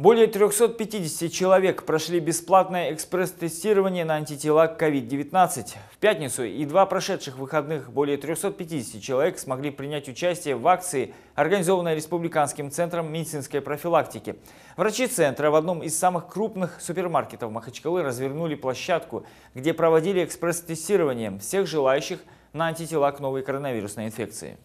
Более 350 человек прошли бесплатное экспресс-тестирование на антитела к COVID-19. В пятницу и два прошедших выходных более 350 человек смогли принять участие в акции, организованной Республиканским центром медицинской профилактики. Врачи центра в одном из самых крупных супермаркетов Махачкалы развернули площадку, где проводили экспресс-тестирование всех желающих на антитела к новой коронавирусной инфекции.